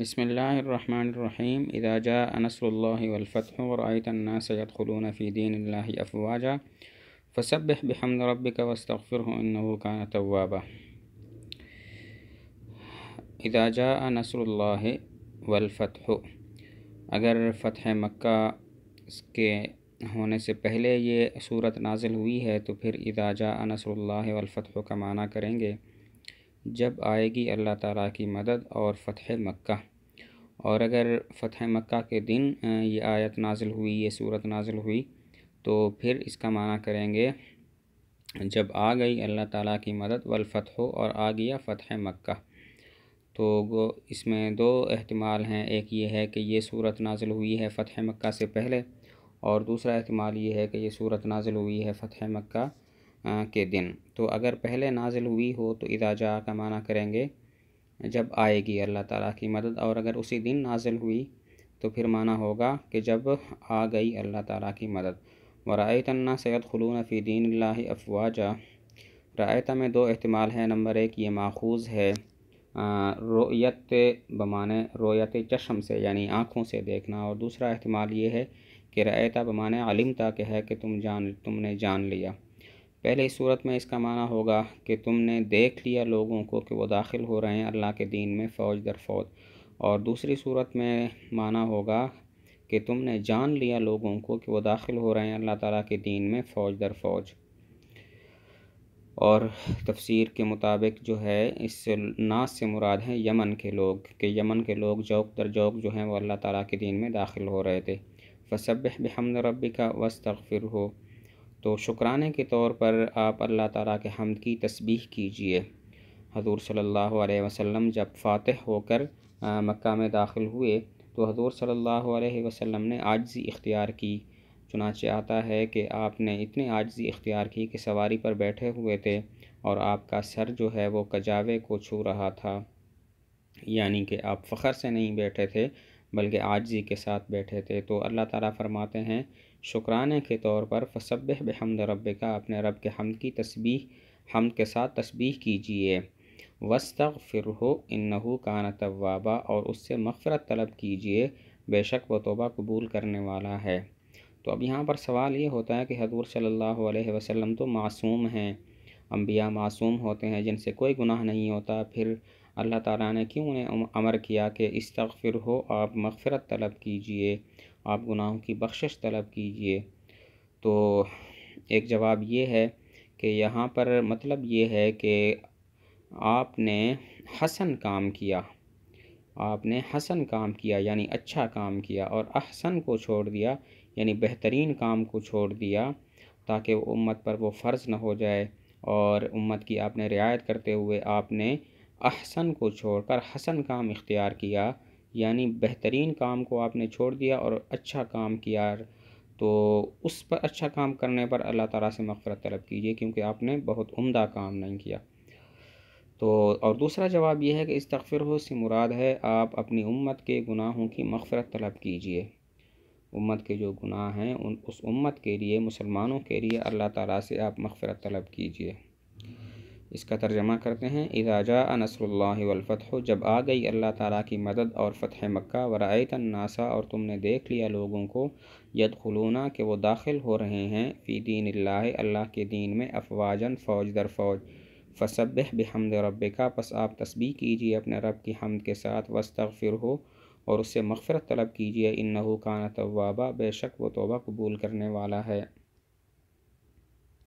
بسم الله الرحمن الرحيم إذا جاء نصر الله والفتح ورأيت الناس يدخلون في دين الله أفواجا فسبح بحمد ربك واستغفره إنه كان توابا إذا جاء نصر الله والفتح अगर ہونے سے پہلے یہ صورت نازل ہوئی ہے تو پھر اذا جاء نصر इदाजा والفتح کا معنی کریں گے جب آئے گی اللہ تعالیٰ کی مدد اور فتح مکہ اور اگر فتح مکہ کے دن یہ آیت نازل ہوئی یہ صورت نازل ہوئی تو پھر اس کا معنی کریں گے جب آ گئی اللہ تعالیٰ کی مدد والفتح اور آ گیا فتح مکہ تو اس میں دو احتمال ہیں ایک یہ ہے کہ یہ صورت نازل ہوئی ہے فتح مکہ سے پہلے اور دوسرا احتمال یہ ہے کہ یہ صورت نازل ہوئی ہے فتح مکہ کے دن تو اگر پہلے نازل ہوئی ہو تو اذا جا کا معنی کریں گے جب آئے گی اللہ تعالیٰ کی مدد اور اگر اسی دن نازل ہوئی تو پھر معنی ہوگا کہ جب آ گئی اللہ تعالیٰ کی مدد ورائے الّہ سید خلون فی دین اللہ افواجہ رایتہ میں دو احتمال ہیں نمبر ایک یہ ماخوذ ہے رویت بمانے رویت چشم سے یعنی آنکھوں سے دیکھنا اور دوسرا احتمال یہ ہے کہ رایتہ بمانے مانے عالمتا کہ ہے کہ تم جان تم نے جان لیا پہلے صورت میں اس کا معنی ہوگا کہ تم نے دیکھ لیا لوگوں کو کہ وہ داخل ہو رہے ہیں اللہ کے دین میں فوج در فوج اور دوسری صورت میں معنی ہوگا کہ تم نے جان لیا لوگوں کو کہ وہ داخل ہو رہے ہیں اللہ تعالیٰ کے دین میں فوج در فوج اور تفسیر کے مطابق جو ہے اس سے ناس سے مراد ہیں یمن کے لوگ کہ یمن کے لوگ جوک در جوک جو ہیں وہ اللہ تعالیٰ کے دین میں داخل ہو رہے تھے فصب بحمد ربی کا وس ہو تو شکرانے کے طور پر آپ اللہ تعالیٰ کے حمد کی تسبیح کیجئے حضور صلی اللہ علیہ وسلم جب فاتح ہو کر مکہ میں داخل ہوئے تو حضور صلی اللہ علیہ وسلم نے عاجزی اختیار کی چنانچہ آتا ہے کہ آپ نے اتنے عاجزی اختیار کی کہ سواری پر بیٹھے ہوئے تھے اور آپ کا سر جو ہے وہ کجاوے کو چھو رہا تھا یعنی کہ آپ فخر سے نہیں بیٹھے تھے بلکہ آجزی کے ساتھ بیٹھے تھے تو اللہ تعالیٰ فرماتے ہیں شکرانے کے طور پر فصب بحمد رب کا اپنے رب کے حمد کی تسبیح حمد کے ساتھ تسبیح کیجئے وسط فرح انہو کا نوابا اور اس سے مغفرت طلب کیجئے بے شک وہ توبہ قبول کرنے والا ہے تو اب یہاں پر سوال یہ ہوتا ہے کہ حضور صلی اللہ علیہ وسلم تو معصوم ہیں انبیاء معصوم ہوتے ہیں جن سے کوئی گناہ نہیں ہوتا پھر اللہ تعالیٰ نے کیوں انہیں عمر کیا کہ استغفر ہو آپ مغفرت طلب کیجئے آپ گناہوں کی بخشش طلب کیجئے تو ایک جواب یہ ہے کہ یہاں پر مطلب یہ ہے کہ آپ نے حسن کام کیا آپ نے حسن کام کیا یعنی اچھا کام کیا اور احسن کو چھوڑ دیا یعنی بہترین کام کو چھوڑ دیا تاکہ امت پر وہ فرض نہ ہو جائے اور امت کی آپ نے رعایت کرتے ہوئے آپ نے احسن کو چھوڑ کر حسن کام اختیار کیا یعنی بہترین کام کو آپ نے چھوڑ دیا اور اچھا کام کیا تو اس پر اچھا کام کرنے پر اللہ تعالیٰ سے مغفرت طلب کیجیے کیونکہ آپ نے بہت عمدہ کام نہیں کیا تو اور دوسرا جواب یہ ہے کہ استغفر ہو سی مراد ہے آپ اپنی امت کے گناہوں کی مغفرت طلب کیجیے امت کے جو گناہ ہیں ان اس امت کے لیے مسلمانوں کے لیے اللہ تعالیٰ سے آپ مغفرت طلب کیجیے اس کا ترجمہ کرتے ہیں اذا جاء نصر اللہ والفتح جب آ گئی اللہ تعالیٰ کی مدد اور فتح مکہ ورائیت الناسا اور تم نے دیکھ لیا لوگوں کو یدخلونا کہ وہ داخل ہو رہے ہیں فی دین اللہ اللہ کے دین میں افواجن فوج در فوج فسبح بحمد ربکا پس آپ تسبیح کیجئے اپنے رب کی حمد کے ساتھ وستغفر ہو اور اس سے مغفرت طلب کیجئے انہو نغوقانہ طوابا بے شک وہ توبہ قبول کرنے والا ہے